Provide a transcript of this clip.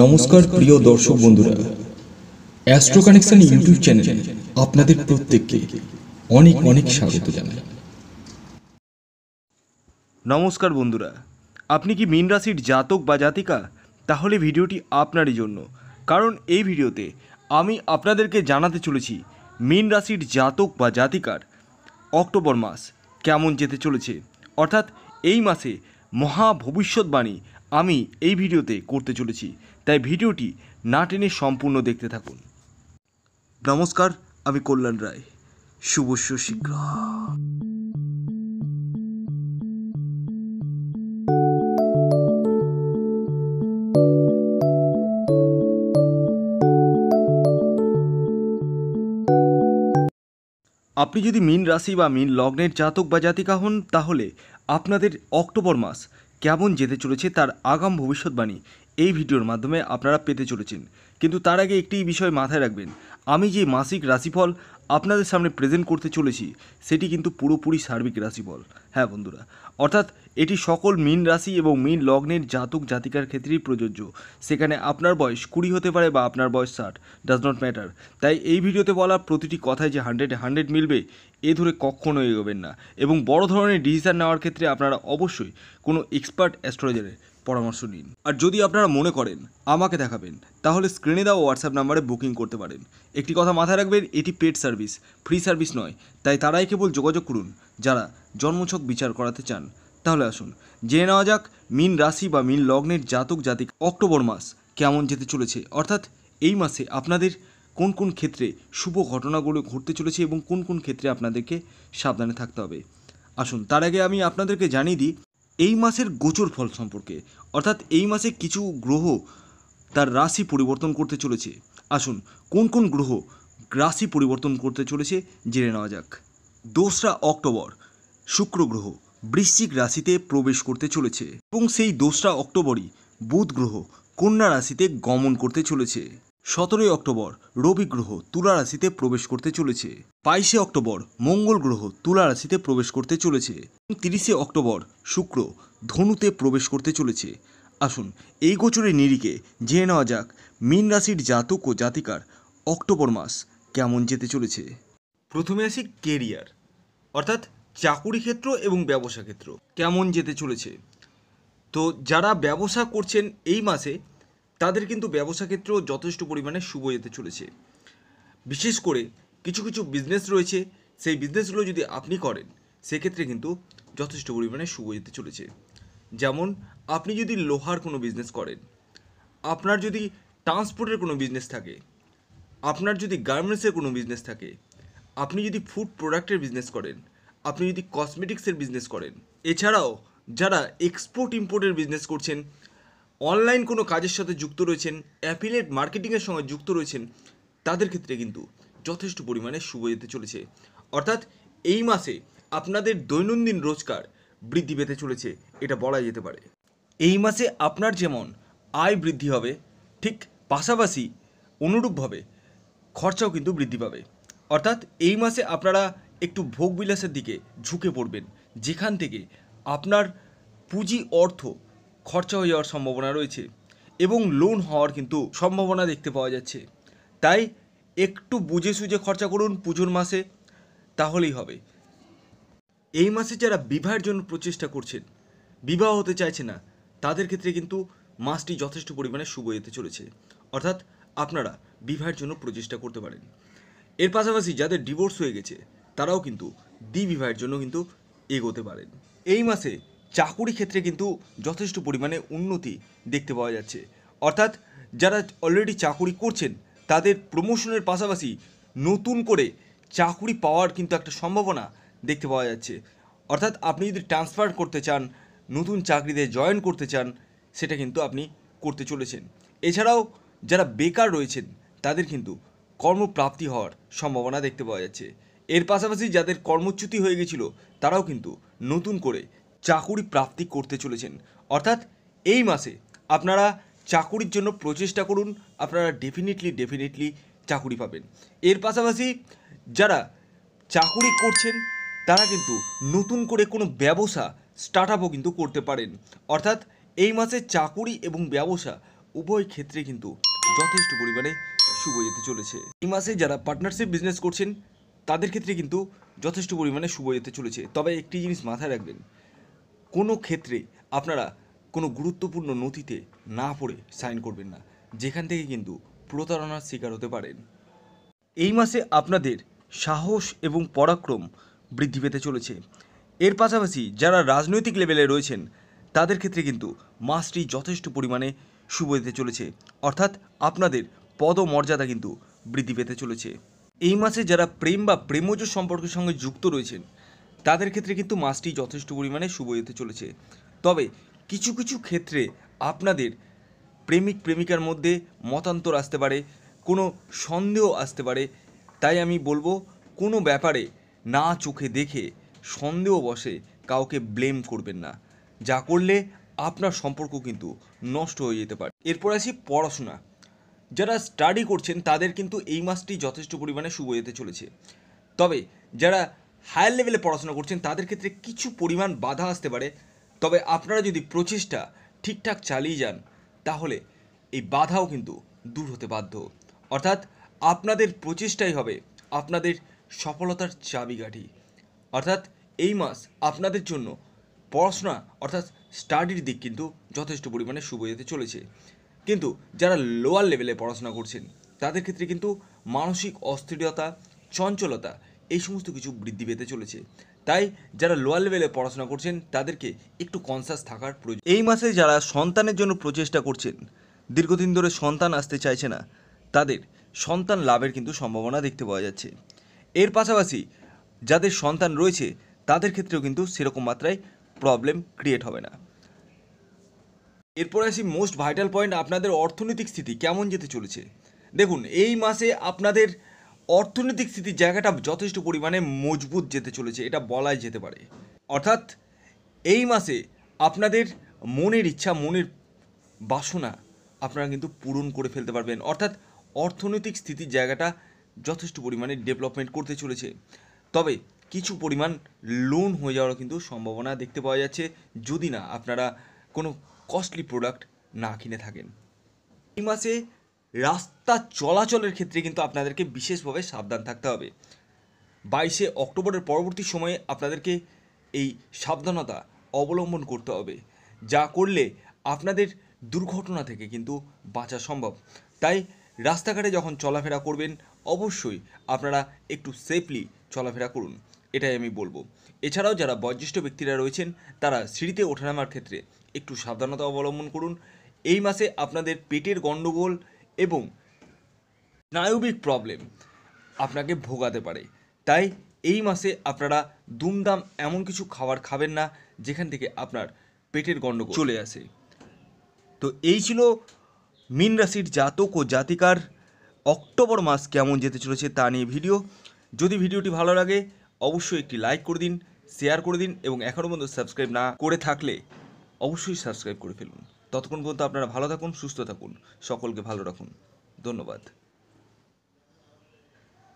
নমস্কার প্রিয় দর্শক বন্ধুরা অ্যাস্ট্রো কানেকশন ইউটিউব চ্যানেলে আপনাদের প্রত্যেককে অনেক অনেক স্বাগত জানাই নমস্কার বন্ধুরা আপনি কি মীন রাশির জাতক বা জাতিকা তাহলে ভিডিওটি আপনারই জন্য কারণ এই ভিডিওতে আমি আপনাদেরকে জানাতে চলেছি মীন রাশির জাতক বা জাতিকার অক্টোবর মাস কেমন যেতে চলেছে অর্থাৎ এই মাসে মহা ভবিষ্যৎবাণী আমি এই ভিডিওতে করতে চলেছি তাই ভিডিওটি না টেনে সম্পূর্ণ দেখতে থাকুন নমস্কার আমি কল্যাণ রায় শুভ শীঘ্র আপনি যদি মীন রাশি বা মীন লগ্নের জাতক বা জাতিকা হন তাহলে আপনাদের অক্টোবর মাস কেমন যেতে চলেছে তার আগাম ভবিষ্যৎবাণী এই ভিডিওর মাধ্যমে আপনারা পেতে চলেছেন কিন্তু তার আগে একটি বিষয় মাথায় রাখবেন আমি যে মাসিক রাশিফল আপনাদের সামনে প্রেজেন্ট করতে চলেছি সেটি কিন্তু পুরোপুরি সার্বিক রাশিফল হ্যাঁ বন্ধুরা অর্থাৎ এটি সকল মীন রাশি এবং মীন লগ্নের জাতক জাতিকার ক্ষেত্রেই প্রযোজ্য সেখানে আপনার বয়স কুড়ি হতে পারে বা আপনার বয়স ষাট ডাজ নট ম্যাটার তাই এই ভিডিওতে বলা প্রতিটি কথায় যে হান্ড্রেডে হান্ড্রেড মিলবে এ ধরে কখনো এগোবেন না এবং বড় ধরনের ডিসিশান নেওয়ার ক্ষেত্রে আপনারা অবশ্যই কোনো এক্সপার্ট অ্যাস্ট্রোলজারের পরামর্শ নিন আর যদি আপনারা মনে করেন আমাকে দেখাবেন তাহলে স্ক্রিনে দেওয়া হোয়াটসঅ্যাপ নাম্বারে বুকিং করতে পারেন একটি কথা মাথায় রাখবেন এটি পেড সার্ভিস ফ্রি সার্ভিস নয় তাই তারাই কেবল যোগাযোগ করুন যারা জন্মছক বিচার করাতে চান তাহলে আসুন জেনে নেওয়া যাক মিন রাশি বা মিন লগ্নের জাতক জাতিক অক্টোবর মাস কেমন যেতে চলেছে অর্থাৎ এই মাসে আপনাদের কোন কোন ক্ষেত্রে শুভ ঘটনাগুলো ঘটতে চলেছে এবং কোন কোন ক্ষেত্রে আপনাদেরকে সাবধানে থাকতে হবে আসুন তার আগে আমি আপনাদেরকে জানিয়ে দিই এই মাসের গোচর ফল সম্পর্কে অর্থাৎ এই মাসে কিছু গ্রহ তার রাশি পরিবর্তন করতে চলেছে আসুন কোন কোন গ্রহ রাশি পরিবর্তন করতে চলেছে জেনে নেওয়া যাক দোসরা অক্টোবর শুক্র গ্রহ বৃশ্চিক রাশিতে প্রবেশ করতে চলেছে এবং সেই দোসরা অক্টোবরই বুধ গ্রহ কন্যা রাশিতে গমন করতে চলেছে সতেরোই অক্টোবর রবি গ্রহ তুলা রাশিতে প্রবেশ করতে চলেছে বাইশে অক্টোবর মঙ্গল গ্রহ তুলা রাশিতে প্রবেশ করতে চলেছে তিরিশে অক্টোবর শুক্র ধনুতে প্রবেশ করতে চলেছে আসুন এই গোচরের নিরিখে জেনে নেওয়া যাক মীন রাশির জাতক ও জাতিকার অক্টোবর মাস কেমন যেতে চলেছে প্রথমে আসি কেরিয়ার অর্থাৎ চাকুরি ক্ষেত্র এবং ব্যবসা ক্ষেত্র কেমন যেতে চলেছে তো যারা ব্যবসা করছেন এই মাসে তাদের কিন্তু ব্যবসা ক্ষেত্রেও যথেষ্ট পরিমাণে শুভ যেতে চলেছে বিশেষ করে কিছু কিছু বিজনেস রয়েছে সেই বিজনেসগুলো যদি আপনি করেন সেক্ষেত্রে কিন্তু যথেষ্ট পরিমাণে শুভ যেতে চলেছে যেমন আপনি যদি লোহার কোনো বিজনেস করেন আপনার যদি ট্রান্সপোর্টের কোনো বিজনেস থাকে আপনার যদি গার্মেন্টসের কোনো বিজনেস থাকে আপনি যদি ফুড প্রোডাক্টের বিজনেস করেন আপনি যদি কসমেটিক্সের বিজনেস করেন এছাড়াও যারা এক্সপোর্ট ইম্পোর্টের বিজনেস করছেন অনলাইন কোনো কাজের সাথে যুক্ত রয়েছেন অ্যাফিলেট মার্কেটিংয়ের সঙ্গে যুক্ত রয়েছেন তাদের ক্ষেত্রে কিন্তু যথেষ্ট পরিমাণে শুভ যেতে চলেছে অর্থাৎ এই মাসে আপনাদের দৈনন্দিন রোজগার বৃদ্ধি পেতে চলেছে এটা বলা যেতে পারে এই মাসে আপনার যেমন আয় বৃদ্ধি হবে ঠিক পাশাপাশি অনুরূপভাবে খরচাও কিন্তু বৃদ্ধি পাবে অর্থাৎ এই মাসে আপনারা একটু ভোগবিলাসের দিকে ঝুঁকে পড়বেন যেখান থেকে আপনার পুঁজি অর্থ খরচা হয়ে যাওয়ার সম্ভাবনা রয়েছে এবং লোন হওয়ার কিন্তু সম্ভাবনা দেখতে পাওয়া যাচ্ছে তাই একটু বুঝে সুঝে খরচা করুন পুজোর মাসে তাহলেই হবে এই মাসে যারা বিবাহের জন্য প্রচেষ্টা করছেন বিবাহ হতে চাইছে না তাদের ক্ষেত্রে কিন্তু মাসটি যথেষ্ট পরিমাণে শুভ যেতে চলেছে অর্থাৎ আপনারা বিবাহের জন্য প্রচেষ্টা করতে পারেন এর পাশাপাশি যাদের ডিভোর্স হয়ে গেছে তারাও কিন্তু দ্বিবিবাহের জন্য কিন্তু এগোতে পারেন এই মাসে চাকুরি ক্ষেত্রে কিন্তু যথেষ্ট পরিমাণে উন্নতি দেখতে পাওয়া যাচ্ছে অর্থাৎ যারা অলরেডি চাকুরি করছেন তাদের প্রমোশনের পাশাপাশি নতুন করে চাকুরি পাওয়ার কিন্তু একটা সম্ভাবনা দেখতে পাওয়া যাচ্ছে অর্থাৎ আপনি যদি ট্রান্সফার করতে চান নতুন চাকরিতে জয়েন করতে চান সেটা কিন্তু আপনি করতে চলেছেন এছাড়াও যারা বেকার রয়েছেন তাদের কিন্তু কর্মপ্রাপ্তি হওয়ার সম্ভাবনা দেখতে পাওয়া যাচ্ছে এর পাশাপাশি যাদের কর্মচ্যুতি হয়ে গেছিল তারাও কিন্তু নতুন করে চাকুরি প্রাপ্তি করতে চলেছেন অর্থাৎ এই মাসে আপনারা চাকুরির জন্য প্রচেষ্টা করুন আপনারা ডেফিনেটলি ডেফিনেটলি চাকুরি পাবেন এর পাশাপাশি যারা চাকুরি করছেন তারা কিন্তু নতুন করে কোনো ব্যবসা স্টার্ট আপও কিন্তু করতে পারেন অর্থাৎ এই মাসে চাকুরি এবং ব্যবসা উভয় ক্ষেত্রে কিন্তু যথেষ্ট পরিমাণে শুভ যেতে চলেছে এই মাসে যারা পার্টনারশিপ বিজনেস করছেন তাদের ক্ষেত্রে কিন্তু যথেষ্ট পরিমাণে শুভ যেতে চলেছে তবে একটি জিনিস মাথায় রাখবেন কোনো ক্ষেত্রে আপনারা কোনো গুরুত্বপূর্ণ নথিতে না পড়ে সাইন করবেন না যেখান থেকে কিন্তু প্রতারণার শিকার হতে পারেন এই মাসে আপনাদের সাহস এবং পরাক্রম বৃদ্ধি পেতে চলেছে এর পাশাপাশি যারা রাজনৈতিক লেভেলে রয়েছেন তাদের ক্ষেত্রে কিন্তু মাসটি যথেষ্ট পরিমাণে শুভ দিতে চলেছে অর্থাৎ আপনাদের পদমর্যাদা কিন্তু বৃদ্ধি পেতে চলেছে এই মাসে যারা প্রেম বা প্রেমজ সম্পর্কের সঙ্গে যুক্ত রয়েছেন তাদের ক্ষেত্রে কিন্তু মাসটি যথেষ্ট পরিমাণে শুভ যেতে চলেছে তবে কিছু কিছু ক্ষেত্রে আপনাদের প্রেমিক প্রেমিকার মধ্যে মতান্তর আসতে পারে কোনো সন্দেহ আসতে পারে তাই আমি বলবো কোনো ব্যাপারে না চোখে দেখে সন্দেহ বসে কাউকে ব্লেম করবেন না যা করলে আপনার সম্পর্ক কিন্তু নষ্ট হয়ে যেতে পারে এরপর আসি পড়াশোনা যারা স্টাডি করছেন তাদের কিন্তু এই মাসটি যথেষ্ট পরিমাণে শুভ যেতে চলেছে তবে যারা হায়ার লেভেলে পড়াশোনা করছেন তাদের ক্ষেত্রে কিছু পরিমাণ বাধা আসতে পারে তবে আপনারা যদি প্রচেষ্টা ঠিকঠাক চালিয়ে যান তাহলে এই বাধাও কিন্তু দূর হতে বাধ্য অর্থাৎ আপনাদের প্রচেষ্টাই হবে আপনাদের সফলতার চাবিকাঠি অর্থাৎ এই মাস আপনাদের জন্য পড়াশোনা অর্থাৎ স্টাডির দিক কিন্তু যথেষ্ট পরিমাণে শুভ যেতে চলেছে কিন্তু যারা লোয়ার লেভেলে পড়াশোনা করছেন তাদের ক্ষেত্রে কিন্তু মানসিক অস্থিরতা চঞ্চলতা এই সমস্ত কিছু বৃদ্ধি পেতে চলেছে তাই যারা লোয়ার লেভেলে পড়াশোনা করছেন তাদেরকে একটু কনসাস থাকার প্রয়োজন এই মাসে যারা সন্তানের জন্য প্রচেষ্টা করছেন দীর্ঘদিন ধরে সন্তান আসতে চাইছে না তাদের সন্তান লাভের কিন্তু সম্ভাবনা দেখতে পাওয়া যাচ্ছে এর পাশাপাশি যাদের সন্তান রয়েছে তাদের ক্ষেত্রেও কিন্তু সেরকম মাত্রায় প্রবলেম ক্রিয়েট হবে না এরপরে আসি মোস্ট ভাইটাল পয়েন্ট আপনাদের অর্থনৈতিক স্থিতি কেমন যেতে চলেছে দেখুন এই মাসে আপনাদের অর্থনৈতিক স্থিতির জায়গাটা যথেষ্ট পরিমাণে মজবুত যেতে চলেছে এটা বলাই যেতে পারে অর্থাৎ এই মাসে আপনাদের মনের ইচ্ছা মনের বাসনা আপনারা কিন্তু পূরণ করে ফেলতে পারবেন অর্থাৎ অর্থনৈতিক স্থিতির জায়গাটা যথেষ্ট পরিমাণে ডেভেলপমেন্ট করতে চলেছে তবে কিছু পরিমাণ লোন হয়ে যাওয়ারও কিন্তু সম্ভাবনা দেখতে পাওয়া যাচ্ছে যদি না আপনারা কোনো কস্টলি প্রোডাক্ট না কিনে থাকেন এই মাসে রাস্তা চলাচলের ক্ষেত্রে কিন্তু আপনাদেরকে বিশেষভাবে সাবধান থাকতে হবে বাইশে অক্টোবরের পরবর্তী সময়ে আপনাদেরকে এই সাবধানতা অবলম্বন করতে হবে যা করলে আপনাদের দুর্ঘটনা থেকে কিন্তু বাঁচা সম্ভব তাই রাস্তাঘাটে যখন চলাফেরা করবেন অবশ্যই আপনারা একটু সেফলি চলাফেরা করুন এটাই আমি বলবো এছাড়াও যারা বয়োজ্যেষ্ঠ ব্যক্তিরা রয়েছেন তারা সিঁড়িতে ওঠানামার ক্ষেত্রে একটু সাবধানতা অবলম্বন করুন এই মাসে আপনাদের পেটের গণ্ডগোল এবং স্নায়ুবিক প্রবলেম আপনাকে ভোগাতে পারে তাই এই মাসে আপনারা দুমদাম এমন কিছু খাবার খাবেন না যেখান থেকে আপনার পেটের গণ্ডগোল চলে আসে তো এই ছিল মিন রাশির জাতক ও জাতিকার অক্টোবর মাস কেমন যেতে চলেছে তা নিয়ে ভিডিও যদি ভিডিওটি ভালো লাগে অবশ্যই একটি লাইক করে দিন শেয়ার করে দিন এবং এখনও পর্যন্ত সাবস্ক্রাইব না করে থাকলে অবশ্যই সাবস্ক্রাইব করে ফেলুন ততক্ষণ পর্যন্ত আপনারা ভালো থাকুন সুস্থ থাকুন সকলকে ভালো রাখুন ধন্যবাদ